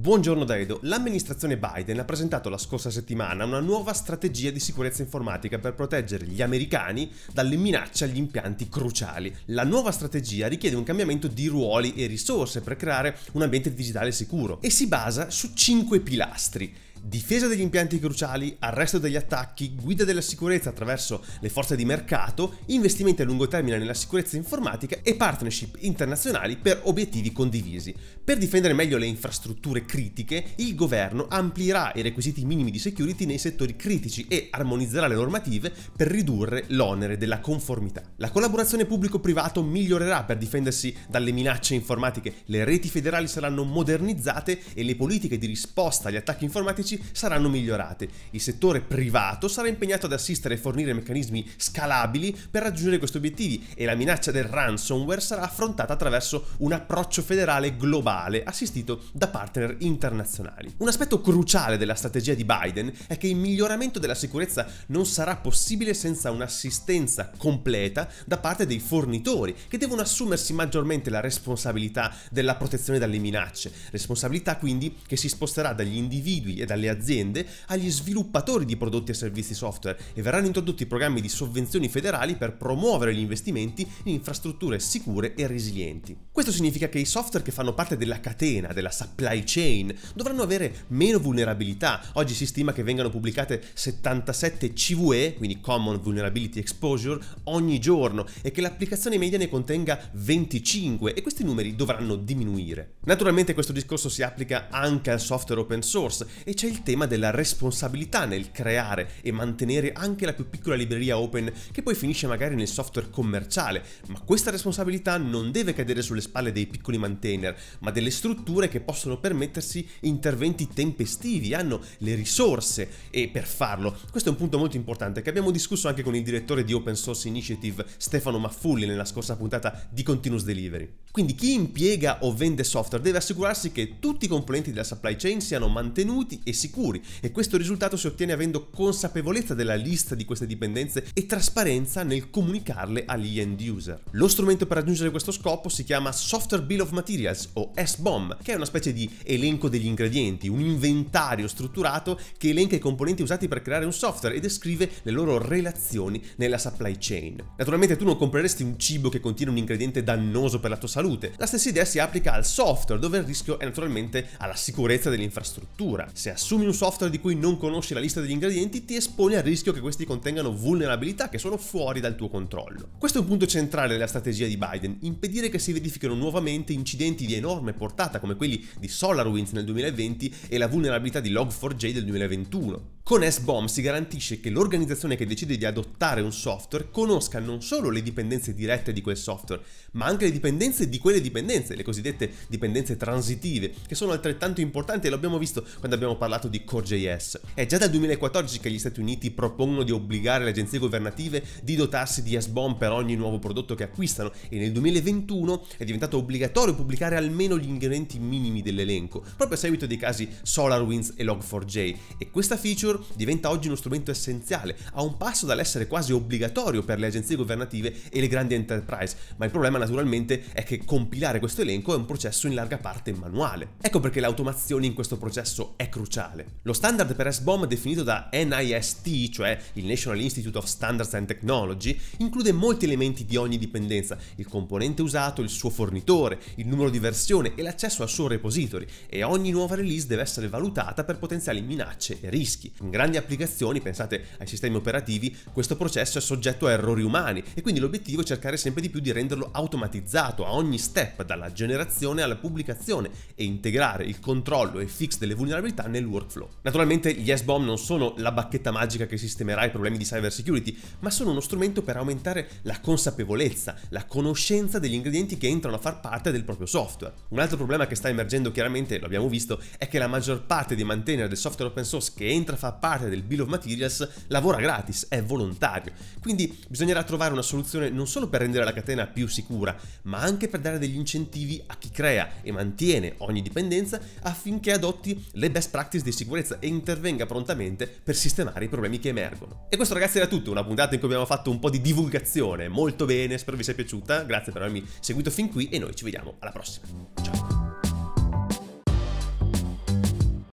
Buongiorno Daedo, l'amministrazione Biden ha presentato la scorsa settimana una nuova strategia di sicurezza informatica per proteggere gli americani dalle minacce agli impianti cruciali. La nuova strategia richiede un cambiamento di ruoli e risorse per creare un ambiente digitale sicuro e si basa su cinque pilastri difesa degli impianti cruciali, arresto degli attacchi, guida della sicurezza attraverso le forze di mercato, investimenti a lungo termine nella sicurezza informatica e partnership internazionali per obiettivi condivisi. Per difendere meglio le infrastrutture critiche, il governo amplierà i requisiti minimi di security nei settori critici e armonizzerà le normative per ridurre l'onere della conformità. La collaborazione pubblico-privato migliorerà per difendersi dalle minacce informatiche, le reti federali saranno modernizzate e le politiche di risposta agli attacchi informatici economici saranno migliorate. Il settore privato sarà impegnato ad assistere e fornire meccanismi scalabili per raggiungere questi obiettivi e la minaccia del ransomware sarà affrontata attraverso un approccio federale globale assistito da partner internazionali. Un aspetto cruciale della strategia di Biden è che il miglioramento della sicurezza non sarà possibile senza un'assistenza completa da parte dei fornitori che devono assumersi maggiormente la responsabilità della protezione dalle minacce, responsabilità quindi che si sposterà dagli individui e dalle alle aziende, agli sviluppatori di prodotti e servizi software e verranno introdotti programmi di sovvenzioni federali per promuovere gli investimenti in infrastrutture sicure e resilienti. Questo significa che i software che fanno parte della catena, della supply chain, dovranno avere meno vulnerabilità. Oggi si stima che vengano pubblicate 77 CVE, quindi Common Vulnerability Exposure, ogni giorno e che l'applicazione media ne contenga 25 e questi numeri dovranno diminuire. Naturalmente questo discorso si applica anche al software open source e c'è il tema della responsabilità nel creare e mantenere anche la più piccola libreria open che poi finisce magari nel software commerciale, ma questa responsabilità non deve cadere sulle spalle dei piccoli maintainer, ma delle strutture che possono permettersi interventi tempestivi, hanno le risorse e per farlo. Questo è un punto molto importante che abbiamo discusso anche con il direttore di Open Source Initiative Stefano Maffulli nella scorsa puntata di Continuous Delivery. Quindi chi impiega o vende software deve assicurarsi che tutti i componenti della supply chain siano mantenuti e sicuri e questo risultato si ottiene avendo consapevolezza della lista di queste dipendenze e trasparenza nel comunicarle agli end user. Lo strumento per raggiungere questo scopo si chiama Software Bill of Materials o SBOM, che è una specie di elenco degli ingredienti, un inventario strutturato che elenca i componenti usati per creare un software e descrive le loro relazioni nella supply chain. Naturalmente tu non compreresti un cibo che contiene un ingrediente dannoso per la tua salute. La stessa idea si applica al software, dove il rischio è naturalmente alla sicurezza dell'infrastruttura. Se assolutamente assumi un software di cui non conosci la lista degli ingredienti, ti esponi al rischio che questi contengano vulnerabilità che sono fuori dal tuo controllo. Questo è un punto centrale della strategia di Biden, impedire che si verifichino nuovamente incidenti di enorme portata come quelli di SolarWinds nel 2020 e la vulnerabilità di Log4j del 2021. Con SBOM si garantisce che l'organizzazione che decide di adottare un software conosca non solo le dipendenze dirette di quel software, ma anche le dipendenze di quelle dipendenze, le cosiddette dipendenze transitive, che sono altrettanto importanti e l'abbiamo visto quando abbiamo parlato di CoreJS. È già dal 2014 che gli Stati Uniti propongono di obbligare le agenzie governative di dotarsi di SBOM per ogni nuovo prodotto che acquistano e nel 2021 è diventato obbligatorio pubblicare almeno gli ingredienti minimi dell'elenco, proprio a seguito dei casi SolarWinds e Log4j e questa feature diventa oggi uno strumento essenziale, a un passo dall'essere quasi obbligatorio per le agenzie governative e le grandi enterprise, ma il problema naturalmente è che compilare questo elenco è un processo in larga parte manuale. Ecco perché l'automazione in questo processo è cruciale. Lo standard per SBOM definito da NIST, cioè il National Institute of Standards and Technology, include molti elementi di ogni dipendenza, il componente usato, il suo fornitore, il numero di versione e l'accesso al suo repository, e ogni nuova release deve essere valutata per potenziali minacce e rischi. In grandi applicazioni, pensate ai sistemi operativi, questo processo è soggetto a errori umani e quindi l'obiettivo è cercare sempre di più di renderlo automatizzato a ogni step, dalla generazione alla pubblicazione e integrare il controllo e fix delle vulnerabilità nel workflow. Naturalmente gli S-bomb non sono la bacchetta magica che sistemerà i problemi di cyber security, ma sono uno strumento per aumentare la consapevolezza, la conoscenza degli ingredienti che entrano a far parte del proprio software. Un altro problema che sta emergendo chiaramente, lo abbiamo visto, è che la maggior parte dei maintainer del software open source che entra a far parte del Bill of Materials lavora gratis, è volontario. Quindi bisognerà trovare una soluzione non solo per rendere la catena più sicura, ma anche per dare degli incentivi a chi crea e mantiene ogni dipendenza affinché adotti le best practice di sicurezza e intervenga prontamente per sistemare i problemi che emergono. E questo ragazzi era tutto, una puntata in cui abbiamo fatto un po' di divulgazione, molto bene, spero vi sia piaciuta, grazie per avermi seguito fin qui e noi ci vediamo alla prossima. Ciao!